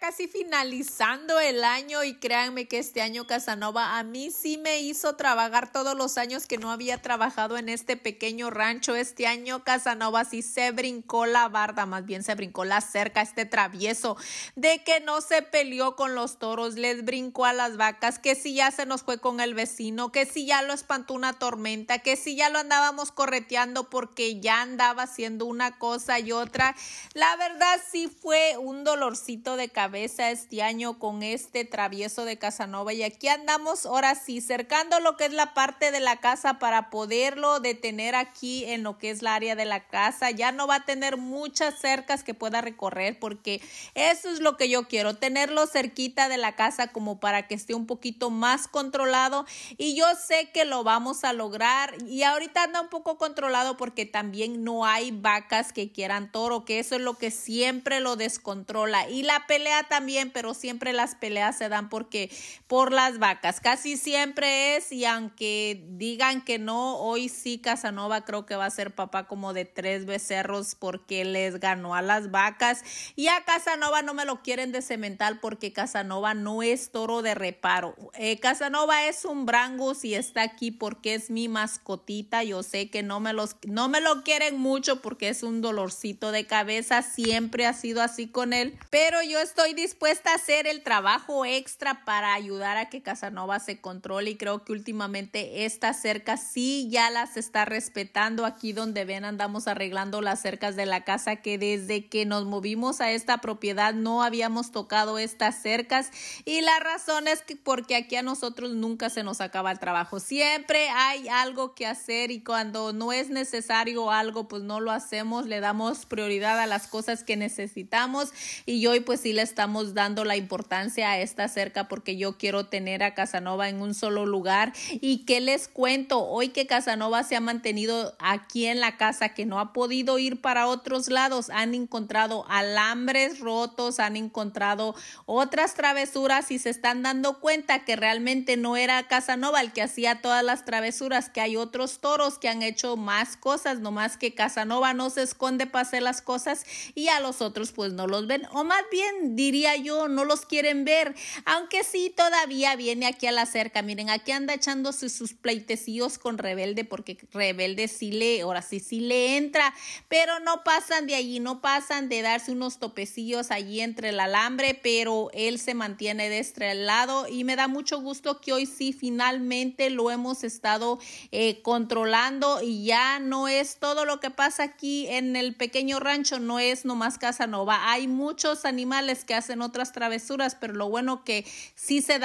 casi finalizando el año y créanme que este año Casanova a mí sí me hizo trabajar todos los años que no había trabajado en este pequeño rancho. Este año Casanova sí se brincó la barda, más bien se brincó la cerca, este travieso, de que no se peleó con los toros, les brincó a las vacas, que si ya se nos fue con el vecino, que si ya lo espantó una tormenta, que si ya lo andábamos correteando porque ya andaba haciendo una cosa y otra. La verdad sí fue un dolorcito de cabeza este año con este travieso de Casanova y aquí andamos ahora sí cercando lo que es la parte de la casa para poderlo detener aquí en lo que es la área de la casa. Ya no va a tener muchas cercas que pueda recorrer porque eso es lo que yo quiero, tenerlo cerquita de la casa como para que esté un poquito más controlado y yo sé que lo vamos a lograr y ahorita anda un poco controlado porque también no hay vacas que quieran toro, que eso es lo que siempre lo descontrola y la pelea pelea también, pero siempre las peleas se dan porque por las vacas. Casi siempre es y aunque digan que no, hoy sí Casanova creo que va a ser papá como de tres becerros porque les ganó a las vacas y a Casanova no me lo quieren de cemental porque Casanova no es toro de reparo. Eh, Casanova es un brangus y está aquí porque es mi mascotita. Yo sé que no me los no me lo quieren mucho porque es un dolorcito de cabeza, siempre ha sido así con él, pero yo estoy estoy dispuesta a hacer el trabajo extra para ayudar a que Casanova se controle y creo que últimamente estas cercas sí ya las está respetando. Aquí donde ven andamos arreglando las cercas de la casa que desde que nos movimos a esta propiedad no habíamos tocado estas cercas y la razón es que porque aquí a nosotros nunca se nos acaba el trabajo. Siempre hay algo que hacer y cuando no es necesario algo pues no lo hacemos, le damos prioridad a las cosas que necesitamos y hoy pues sí les estamos dando la importancia a esta cerca porque yo quiero tener a Casanova en un solo lugar. ¿Y que les cuento? Hoy que Casanova se ha mantenido aquí en la casa, que no ha podido ir para otros lados, han encontrado alambres rotos, han encontrado otras travesuras y se están dando cuenta que realmente no era Casanova el que hacía todas las travesuras, que hay otros toros que han hecho más cosas, nomás que Casanova no se esconde para hacer las cosas y a los otros pues no los ven, o más bien diría yo, no los quieren ver, aunque sí todavía viene aquí a la cerca, miren, aquí anda echándose sus pleitecillos con Rebelde, porque Rebelde sí le, ahora sí, sí le entra, pero no pasan de allí, no pasan de darse unos topecillos allí entre el alambre, pero él se mantiene de este lado y me da mucho gusto que hoy sí finalmente lo hemos estado eh, controlando y ya no es todo lo que pasa aquí en el pequeño rancho, no es nomás Casanova, hay muchos animales que hacen otras travesuras, pero lo bueno que sí se da